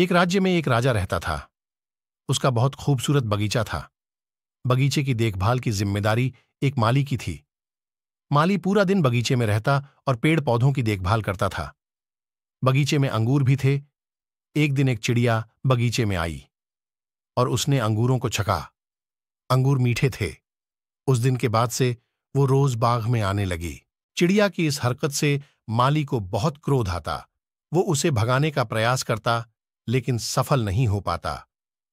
एक राज्य में एक राजा रहता था उसका बहुत खूबसूरत बगीचा था बगीचे की देखभाल की जिम्मेदारी एक माली की थी माली पूरा दिन बगीचे में रहता और पेड़ पौधों की देखभाल करता था बगीचे में अंगूर भी थे एक दिन एक चिड़िया बगीचे में आई और उसने अंगूरों को छका अंगूर मीठे थे उस दिन के बाद से वो रोज बाग में आने लगी चिड़िया की इस हरकत से माली को बहुत क्रोध आता वो उसे भगाने का प्रयास करता लेकिन सफल नहीं हो पाता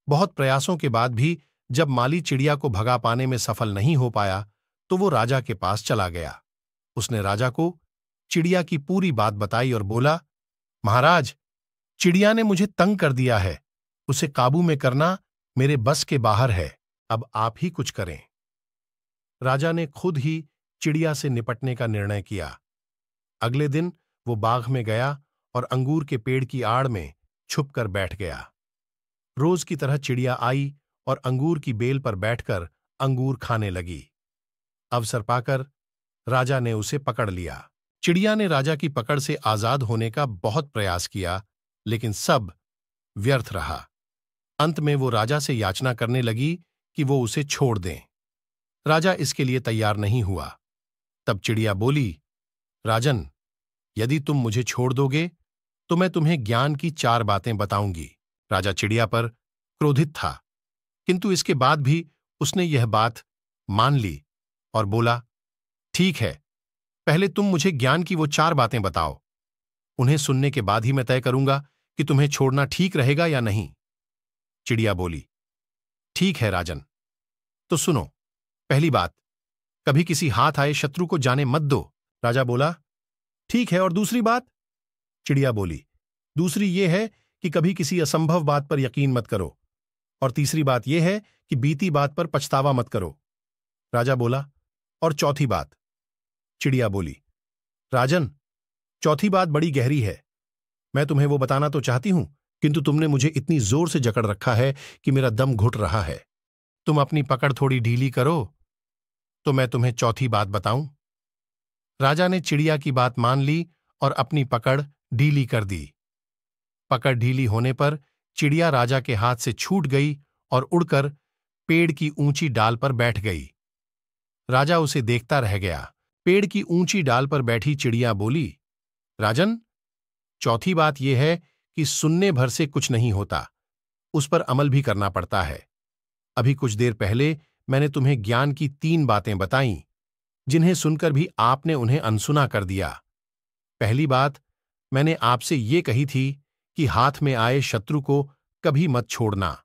बहुत प्रयासों के बाद भी जब माली चिड़िया को भगा पाने में सफल नहीं हो पाया तो वो राजा के पास चला गया उसने राजा को चिड़िया की पूरी बात बताई और बोला महाराज चिड़िया ने मुझे तंग कर दिया है उसे काबू में करना मेरे बस के बाहर है अब आप ही कुछ करें राजा ने खुद ही चिड़िया से निपटने का निर्णय किया अगले दिन वो बाघ में गया और अंगूर के पेड़ की आड़ में छुप कर बैठ गया रोज की तरह चिड़िया आई और अंगूर की बेल पर बैठकर अंगूर खाने लगी अवसर पाकर राजा ने उसे पकड़ लिया चिड़िया ने राजा की पकड़ से आजाद होने का बहुत प्रयास किया लेकिन सब व्यर्थ रहा अंत में वो राजा से याचना करने लगी कि वो उसे छोड़ दें राजा इसके लिए तैयार नहीं हुआ तब चिड़िया बोली राजन यदि तुम मुझे छोड़ दोगे तो मैं तुम्हें ज्ञान की चार बातें बताऊंगी राजा चिड़िया पर क्रोधित था किंतु इसके बाद भी उसने यह बात मान ली और बोला ठीक है पहले तुम मुझे ज्ञान की वो चार बातें बताओ उन्हें सुनने के बाद ही मैं तय करूंगा कि तुम्हें छोड़ना ठीक रहेगा या नहीं चिड़िया बोली ठीक है राजन तो सुनो पहली बात कभी किसी हाथ आए शत्रु को जाने मत दो राजा बोला ठीक है और दूसरी बात चिड़िया बोली दूसरी यह है कि कभी किसी असंभव बात पर यकीन मत करो और तीसरी बात यह है कि बीती बात पर पछतावा मत करो राजा बोला और चौथी बात चिड़िया बोली राजन चौथी बात बड़ी गहरी है मैं तुम्हें वो बताना तो चाहती हूं किंतु तुमने मुझे इतनी जोर से जकड़ रखा है कि मेरा दम घुट रहा है तुम अपनी पकड़ थोड़ी ढीली करो तो मैं तुम्हें चौथी बात बताऊं राजा ने चिड़िया की बात मान ली और अपनी पकड़ ढीली कर दी पकड़ ढीली होने पर चिड़िया राजा के हाथ से छूट गई और उड़कर पेड़ की ऊंची डाल पर बैठ गई राजा उसे देखता रह गया पेड़ की ऊंची डाल पर बैठी चिड़िया बोली राजन चौथी बात यह है कि सुनने भर से कुछ नहीं होता उस पर अमल भी करना पड़ता है अभी कुछ देर पहले मैंने तुम्हें ज्ञान की तीन बातें बताई जिन्हें सुनकर भी आपने उन्हें अनसुना कर दिया पहली बात मैंने आपसे ये कही थी कि हाथ में आए शत्रु को कभी मत छोड़ना